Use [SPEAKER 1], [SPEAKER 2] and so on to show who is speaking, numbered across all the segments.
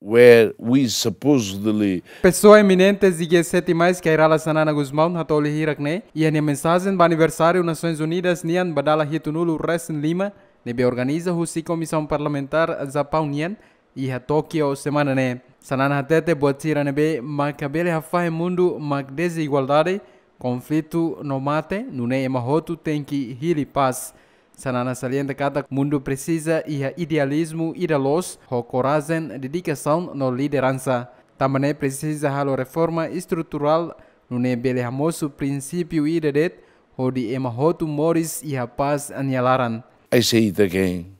[SPEAKER 1] where we supposedly
[SPEAKER 2] Pessoa eminente sete mais que Guzmão hirakne e a mensagem do aniversário Nações Unidas nian badala hitunulu Lima organiza husi comissão parlamentar e semana ne sanana boatira makabele mundo mak desigualdade conflito no mate nune tem que hili paz Sanana salienta cada mundo precisa e idealismo e da luz, ho coragem, dedicação no liderança. Também precisa halo reforma estrutural no nebele famoso princípio e dedet, ho de emahotu moris e rapaz anhelaran.
[SPEAKER 1] I say it again,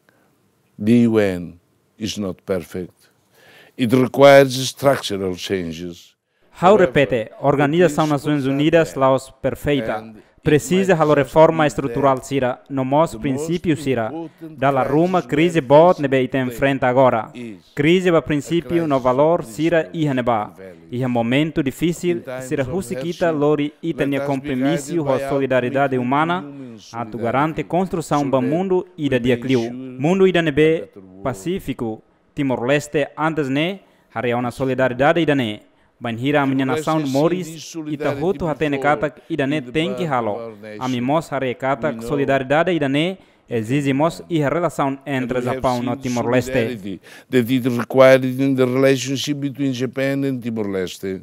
[SPEAKER 1] the UN is not perfect. It requires structural changes.
[SPEAKER 3] How repete, Organização Nações Unidas, Laos perfeita. Precisa a reforma estrutural sira, nosso princípio sira. la Roma crise bot nebe ite enfrenta agora. Crise ba é princípio no valor sira iha neba. Iha momento difícil sira husikita lori tenha compromisso com a solidariedade humana, atu garante construção ba mundo ida diacliu. Mundo ida nebe Pacífico, Timor-Leste antes ne, né, uma solidariedade ida ne banhira minha nação moris ita hotu hatene katak idane tenki halo amimos hare katak solidariedade idane
[SPEAKER 1] exigimos e a relação entre Japão no Timor-Leste. That it required in the relationship between Japan and Timor-Leste.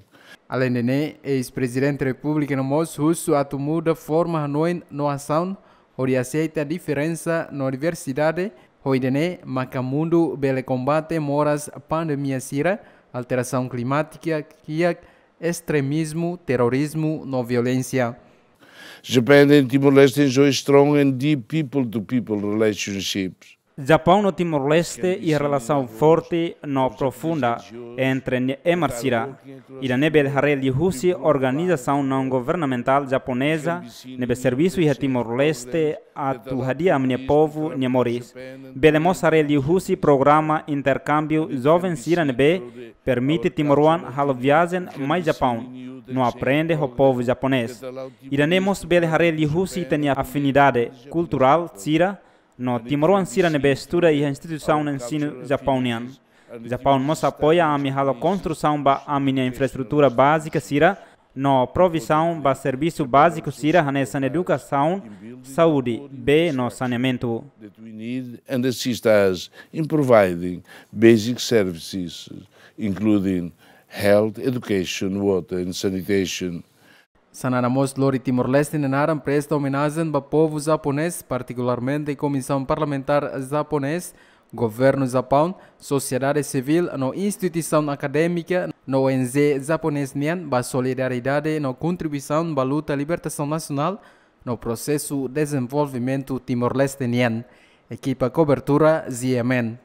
[SPEAKER 1] Além de né ex-presidente da
[SPEAKER 2] República no Mos Russo atumuda forma noin no ação, onde aceita a diferença na diversidade, hoje onde macamundo bele combate moras pandemia sira, alteração climática, é extremismo, terrorismo, não violência.
[SPEAKER 1] Japan and Timor-Leste enjoy strong and deep people-to-people -people relationships.
[SPEAKER 3] Japão no Timor-Leste tá e a relação forte, não profunda, entre Emarcira e a Nebe Harel Yuhusi, organização não governamental japonesa, Nebe Serviço e Timor-Leste, a Tuhadia Minha Povo, Minha Moris. Belemos Harel Yuhusi, programa Intercâmbio Jovem é Sira Nebe, permite Timoruan viagem mais Japão. Não aprende o povo japonês. Iranemos Bele Harel Yuhusi tem afinidade cultural, Sira, no timor leste bestudei a instituição de ensino O Japão nos apoia a melhor construção da a minha infraestrutura básica sira, no provisão da serviço básico sira nessa educação, saúde, e no saneamento.
[SPEAKER 1] And assist us in providing basic services, including health, education, water and sanitation.
[SPEAKER 2] Sananamos Lori Timor-Leste nenaram presta homenagem ao povo japonês, particularmente a Comissão Parlamentar Japonês, Governo Japão, Sociedade Civil, no Instituição Acadêmica, no ONG Japonês Nian, ba solidariedade no contribuição ba luta libertação nacional, no processo desenvolvimento Timor-Leste Nian. Equipa cobertura Ziemen.